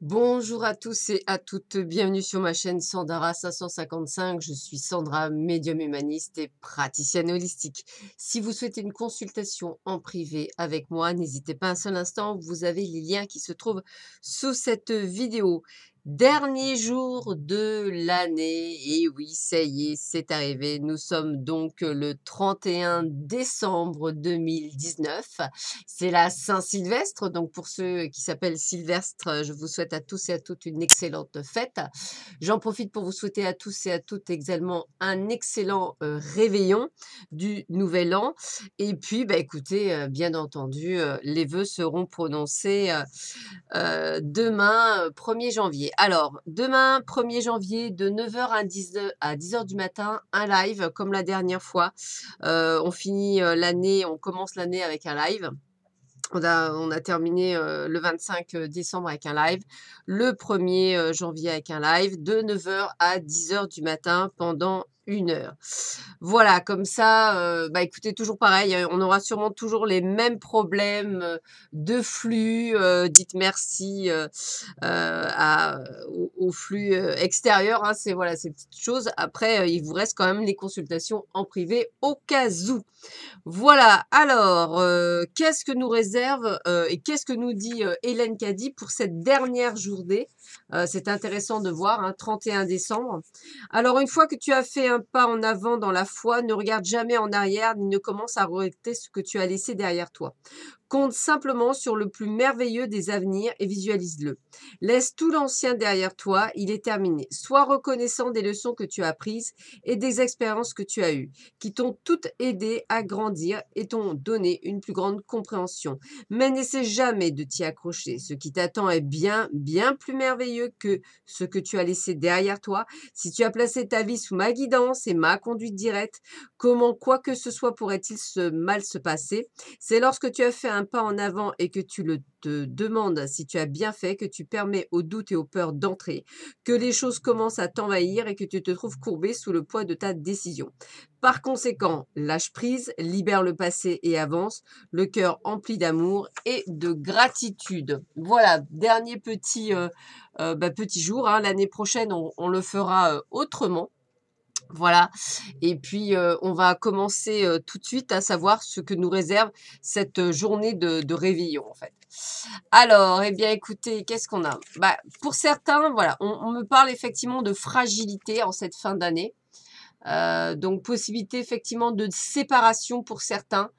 Bonjour à tous et à toutes, bienvenue sur ma chaîne Sandara 555, je suis Sandra, médium humaniste et praticienne holistique. Si vous souhaitez une consultation en privé avec moi, n'hésitez pas un seul instant, vous avez les liens qui se trouvent sous cette vidéo. Dernier jour de l'année, et oui, ça y est, c'est arrivé. Nous sommes donc le 31 décembre 2019. C'est la Saint-Sylvestre, donc pour ceux qui s'appellent Sylvestre, je vous souhaite à tous et à toutes une excellente fête. J'en profite pour vous souhaiter à tous et à toutes également un excellent euh, réveillon du Nouvel An. Et puis, bah, écoutez, euh, bien entendu, euh, les vœux seront prononcés demain, 1er janvier alors, demain, 1er janvier, de 9h à 10h, du matin, un live, comme la dernière fois. Euh, on finit euh, l'année, on commence l'année avec un live. On a, on a, terminé euh, le 25 décembre avec un live, le 1er janvier avec un live, de 9h à 10h du matin pendant une heure. Voilà, comme ça, euh, bah écoutez, toujours pareil, euh, on aura sûrement toujours les mêmes problèmes euh, de flux. dites merci au, flux extérieur. Hein, c'est voilà ces petites choses. Après, il vous reste quand même les consultations en privé au cas où. Voilà. Alors, qu'est-ce que nous réserve et qu'est-ce que nous dit Hélène Caddy pour cette dernière journée C'est intéressant de voir, 31 hein, décembre. Alors, une fois que tu as fait un pas en avant dans la foi, ne regarde jamais en arrière, ni ne commence à regretter ce que tu as laissé derrière toi compte simplement sur le plus merveilleux des avenirs et visualise-le. Laisse tout l'ancien derrière toi, il est terminé. Sois reconnaissant des leçons que tu as apprises et des expériences que tu as eues, qui t'ont toutes aidé à grandir et t'ont donné une plus grande compréhension. Mais n'essaie jamais de t'y accrocher. Ce qui t'attend est bien, bien plus merveilleux que ce que tu as laissé derrière toi. Si tu as placé ta vie sous ma guidance et ma conduite directe, comment quoi que ce soit pourrait-il se mal se passer C'est lorsque tu as fait un pas en avant et que tu le, te demandes si tu as bien fait, que tu permets aux doutes et aux peurs d'entrer, que les choses commencent à t'envahir et que tu te trouves courbé sous le poids de ta décision. Par conséquent, lâche prise, libère le passé et avance, le cœur empli d'amour et de gratitude. Voilà, dernier petit, euh, euh, bah, petit jour. Hein. L'année prochaine, on le fera euh, autrement. Voilà. Et puis, euh, on va commencer euh, tout de suite à savoir ce que nous réserve cette euh, journée de, réveillon, en fait. Alors, eh bien, écoutez, qu'est-ce qu'on a bah, Pour certains, voilà, on, me parle effectivement de fragilité en cette fin d'année. donc, possibilité effectivement de séparation pour certains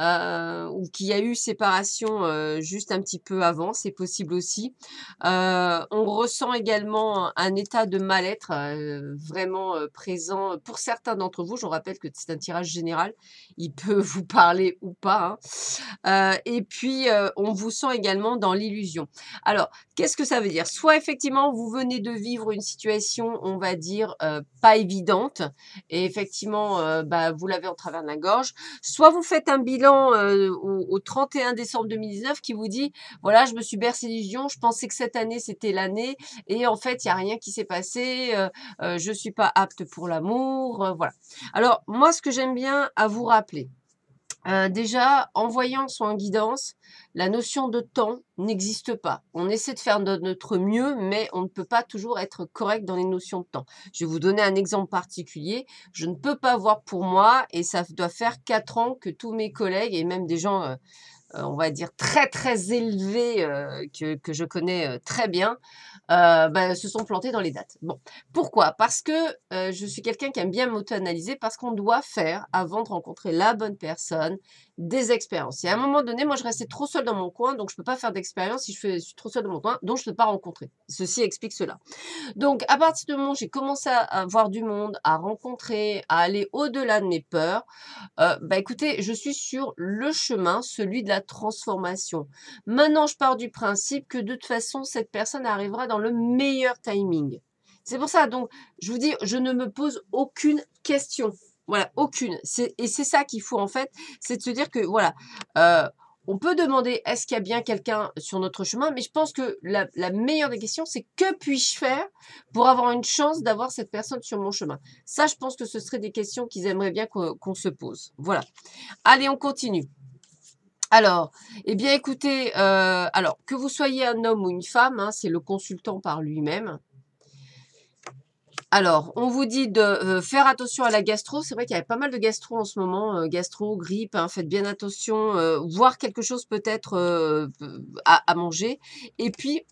euh, ou qu'il y a eu séparation euh, juste un petit peu avant, c'est possible aussi. Euh, on ressent également un état de mal-être euh, vraiment euh, présent pour certains d'entre vous. Je vous rappelle que c'est un tirage général, il peut vous parler ou pas. Hein. et puis, on vous sent également dans l'illusion. Alors, qu'est-ce que ça veut dire Soit effectivement, vous venez de vivre une situation, on va dire, pas évidente, et effectivement, bah, vous l'avez en travers de la gorge, soit vous faites un bilan euh, au, 31 décembre 2019 qui vous dit voilà, je me suis bercé d'illusions, je pensais que cette année c'était l'année et en fait il y a rien qui s'est passé, je euh, ne euh, je suis pas apte pour l'amour, voilà. Alors moi ce que j'aime bien à vous rappeler, euh, déjà, en voyance ou en guidance, la notion de temps n'existe pas. On essaie de faire de notre mieux, mais on ne peut pas toujours être correct dans les notions de temps. Je vais vous donner un exemple particulier. Je ne peux pas voir pour moi, et ça doit faire quatre ans que tous mes collègues, et même des gens, euh, euh, on va dire, très très élevés, que, je connais très bien, euh, ben, se sont plantés dans les dates. Bon, pourquoi Parce que euh, je suis quelqu'un qui aime bien m'auto-analyser, parce qu'on doit faire, avant de rencontrer la bonne personne, des expériences. Et à un moment donné, moi, je restais trop seule dans mon coin, donc je ne peux pas faire d'expérience si je, fais, suis trop seule dans mon coin, donc je ne peux pas rencontrer. Ceci explique cela. Donc, à partir du moment où j'ai commencé à, voir du monde, à rencontrer, à aller au-delà de mes peurs, euh, bah écoutez, je suis sur le chemin, celui de la transformation. Maintenant, je pars du principe que de toute façon, cette personne arrivera dans le meilleur timing. C'est pour ça, donc, je vous dis, je ne me pose aucune question. Voilà, aucune. Et c'est ça qu'il faut en fait, c'est de se dire que voilà, euh, on peut demander est-ce qu'il y a bien quelqu'un sur notre chemin, mais je pense que la, meilleure des questions, c'est que puis-je faire pour avoir une chance d'avoir cette personne sur mon chemin Ça, je pense que ce serait des questions qu'ils aimeraient bien qu'on se pose. Voilà. Allez, on continue. Alors, eh bien écoutez, euh, alors que vous soyez un homme ou une femme, hein, c'est le consultant par lui-même. Alors, on vous dit de euh, faire attention à la gastro. C'est vrai qu'il y avait pas mal de gastro en ce moment. Euh, gastro, grippe, hein. faites bien attention. Euh, voir quelque chose peut-être à, à, manger. Et puis,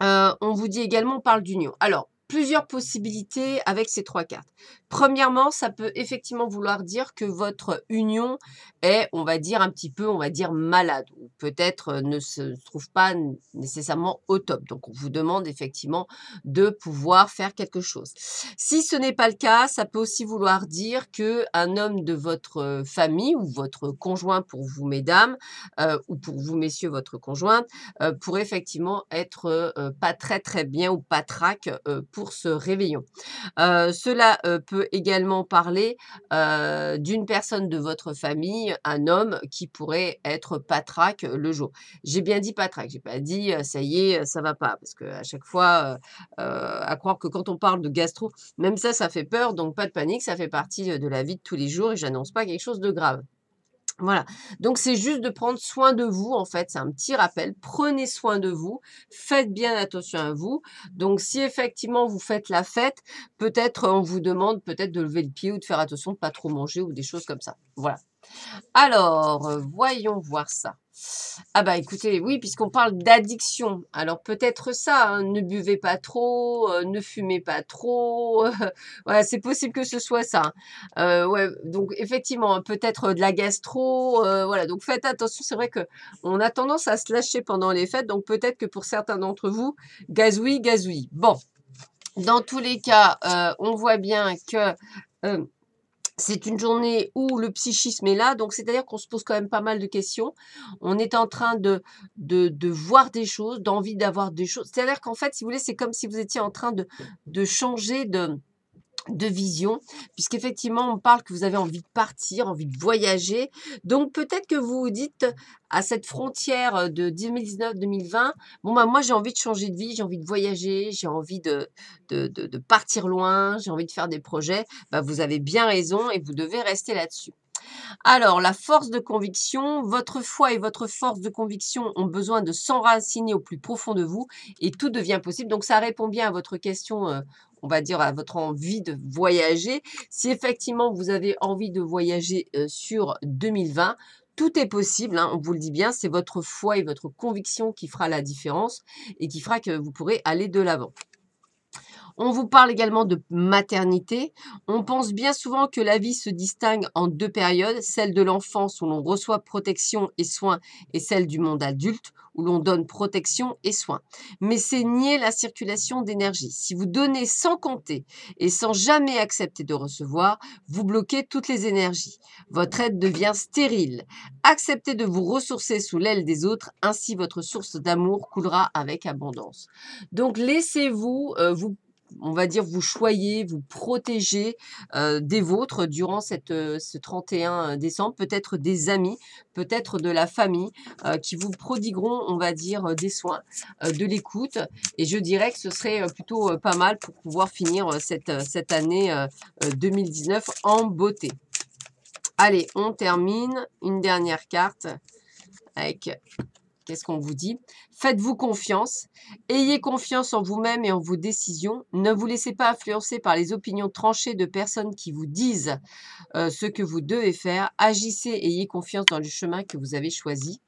on vous dit également, on parle d'union. Alors, plusieurs possibilités avec ces trois cartes. Premièrement, ça peut effectivement vouloir dire que votre union est, on va dire, un petit peu, on va dire, malade, ou peut-être euh, ne se trouve pas nécessairement au top. Donc, on vous demande effectivement de pouvoir faire quelque chose. Si ce n'est pas le cas, ça peut aussi vouloir dire que un homme de votre euh, famille ou votre conjoint pour vous, mesdames, euh, ou pour vous, messieurs, votre conjointe, pourrait effectivement être pas très, très bien ou pas trac pour pour ce réveillon. Euh, cela euh, peut également parler euh, d'une personne de votre famille, un homme qui pourrait être patraque le jour. J'ai bien dit patraque, j'ai pas dit ça y est, ça va pas, parce que à chaque fois, à croire que quand on parle de gastro, même ça, ça fait peur, donc pas de panique, ça fait partie de la vie de tous les jours et j'annonce pas quelque chose de grave. Voilà. Donc c'est juste de prendre soin de vous en fait, c'est un petit rappel. Prenez soin de vous, faites bien attention à vous. Donc si effectivement vous faites la fête, peut-être euh, on vous demande peut-être de lever le pied ou de faire attention de ne pas trop manger ou des choses comme ça. Voilà. Alors, euh, voyons voir ça. Ah bah écoutez, oui, puisqu'on parle d'addiction, alors peut-être ça, hein, ne buvez pas trop, euh, ne fumez pas trop, c'est possible que ce soit ça. Hein. Euh, ouais, donc effectivement, hein, peut-être euh, de la gastro, voilà, donc faites attention, c'est vrai que on a tendance à se lâcher pendant les fêtes, donc peut-être que pour certains d'entre vous, gazouille, gazouille. Bon, dans tous les cas, on voit bien que c'est une journée où le psychisme est là, donc c'est-à-dire qu'on se pose quand même pas mal de questions. On est en train de, de, voir des choses, d'envie d'avoir des choses. C'est-à-dire qu'en fait, si vous voulez, c'est comme si vous étiez en train de, de changer de, de vision, puisqu'effectivement, on parle que vous avez envie de partir, envie de voyager. Donc, peut-être que vous vous dites à cette frontière euh, de 2019-2020, bon, bah, moi, j'ai envie de changer de vie, j'ai envie de voyager, j'ai envie de, de, partir loin, j'ai envie de faire des projets. Bah, vous avez bien raison et vous devez rester là-dessus. Alors, la force de conviction, votre foi et votre force de conviction ont besoin de s'enraciner au plus profond de vous et tout devient possible. Donc, ça répond bien à votre question euh, on va dire, à votre envie de voyager. Si effectivement vous avez envie de voyager sur 2020, tout est possible, hein, on vous le dit bien, c'est votre foi et votre conviction qui fera la différence et qui fera que vous pourrez aller de l'avant. On vous parle également de maternité. On pense bien souvent que la vie se distingue en deux périodes, celle de l'enfance où l'on reçoit protection et soins et celle du monde adulte où l'on donne protection et soins. Mais c'est nier la circulation d'énergie. Si vous donnez sans compter et sans jamais accepter de recevoir, vous bloquez toutes les énergies. Votre aide devient stérile. Acceptez de vous ressourcer sous l'aile des autres, ainsi votre source d'amour coulera avec abondance. Donc laissez-vous euh, vous on va dire, vous choyez, vous protégez euh, des vôtres durant cette, euh, ce 31 euh, décembre, peut-être des amis, peut-être de la famille qui vous prodigueront, on va dire, des soins, de l'écoute. Et je dirais que ce serait plutôt pas mal pour pouvoir finir cette, cette année 2019 en beauté. Allez, on termine. Une dernière carte avec qu'est-ce qu'on vous dit Faites-vous confiance, ayez confiance en vous-même et en vos décisions, ne vous laissez pas influencer par les opinions tranchées de personnes qui vous disent euh, ce que vous devez faire, agissez, ayez confiance dans le chemin que vous avez choisi.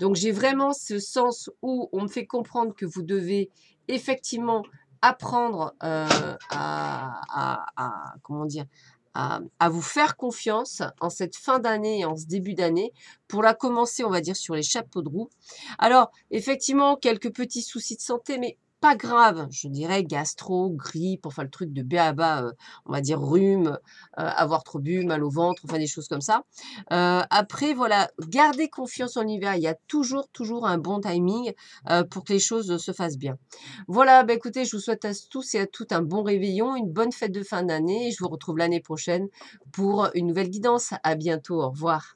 Donc j'ai vraiment ce sens où on me fait comprendre que vous devez effectivement apprendre euh, à, à, comment dire, à, vous faire confiance en cette fin d'année et en ce début d'année pour la commencer, on va dire, sur les chapeaux de roue. Alors, effectivement, quelques petits soucis de santé, mais pas grave, je dirais gastro, grippe, enfin le truc de béaba, on va dire rhume, avoir trop bu, mal au ventre, enfin des choses comme ça. après, voilà, gardez confiance en l'hiver. Il y a toujours, toujours un bon timing pour que les choses se fassent bien. Voilà, bah, écoutez, je vous souhaite à tous et à toutes un bon réveillon, une bonne fête de fin d'année. Je vous retrouve l'année prochaine pour une nouvelle guidance. À bientôt, au revoir.